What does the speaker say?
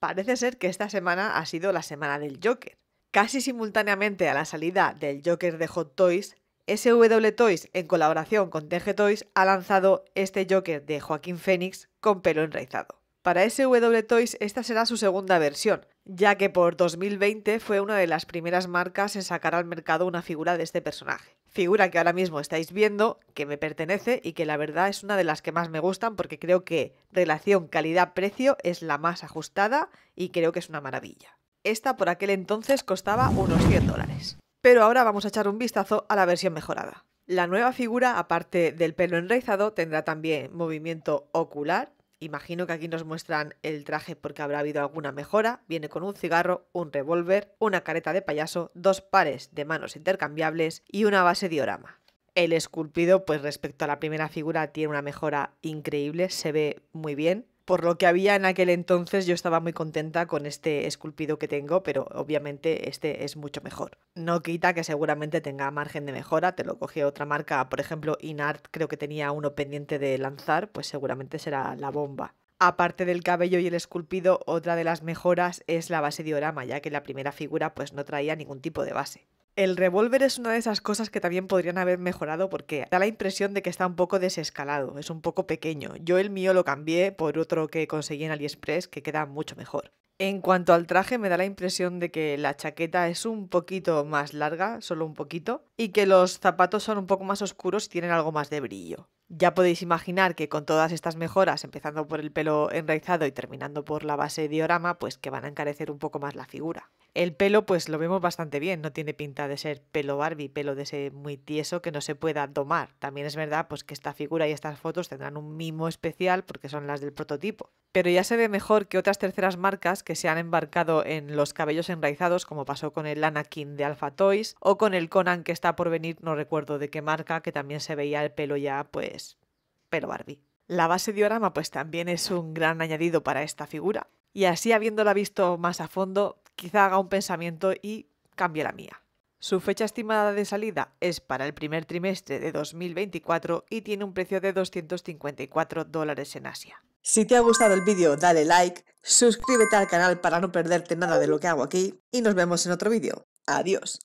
Parece ser que esta semana ha sido la semana del Joker. Casi simultáneamente a la salida del Joker de Hot Toys, SW Toys, en colaboración con TG Toys, ha lanzado este Joker de Joaquín Phoenix con pelo enraizado. Para SW Toys esta será su segunda versión, ya que por 2020 fue una de las primeras marcas en sacar al mercado una figura de este personaje figura que ahora mismo estáis viendo, que me pertenece y que la verdad es una de las que más me gustan porque creo que relación calidad-precio es la más ajustada y creo que es una maravilla. Esta por aquel entonces costaba unos 100 dólares. Pero ahora vamos a echar un vistazo a la versión mejorada. La nueva figura, aparte del pelo enraizado, tendrá también movimiento ocular, Imagino que aquí nos muestran el traje porque habrá habido alguna mejora. Viene con un cigarro, un revólver, una careta de payaso, dos pares de manos intercambiables y una base diorama. El esculpido, pues respecto a la primera figura, tiene una mejora increíble, se ve muy bien por lo que había en aquel entonces yo estaba muy contenta con este esculpido que tengo, pero obviamente este es mucho mejor. No quita que seguramente tenga margen de mejora, te lo cogí otra marca, por ejemplo Inart creo que tenía uno pendiente de lanzar, pues seguramente será la bomba. Aparte del cabello y el esculpido, otra de las mejoras es la base diorama, ya que la primera figura pues no traía ningún tipo de base. El revólver es una de esas cosas que también podrían haber mejorado porque da la impresión de que está un poco desescalado, es un poco pequeño. Yo el mío lo cambié por otro que conseguí en AliExpress que queda mucho mejor. En cuanto al traje, me da la impresión de que la chaqueta es un poquito más larga, solo un poquito, y que los zapatos son un poco más oscuros y tienen algo más de brillo. Ya podéis imaginar que con todas estas mejoras, empezando por el pelo enraizado y terminando por la base diorama, pues que van a encarecer un poco más la figura. El pelo, pues lo vemos bastante bien, no tiene pinta de ser pelo Barbie, pelo de ese muy tieso que no se pueda domar. También es verdad pues que esta figura y estas fotos tendrán un mimo especial porque son las del prototipo. Pero ya se ve mejor que otras terceras marcas que se han embarcado en los cabellos enraizados, como pasó con el Anakin de Alpha Toys o con el Conan que está por venir, no recuerdo de qué marca, que también se veía el pelo ya, pues, pelo Barbie. La base diorama pues también es un gran añadido para esta figura. Y así habiéndola visto más a fondo, quizá haga un pensamiento y cambie la mía. Su fecha estimada de salida es para el primer trimestre de 2024 y tiene un precio de 254 dólares en Asia. Si te ha gustado el vídeo, dale like, suscríbete al canal para no perderte nada de lo que hago aquí y nos vemos en otro vídeo. Adiós.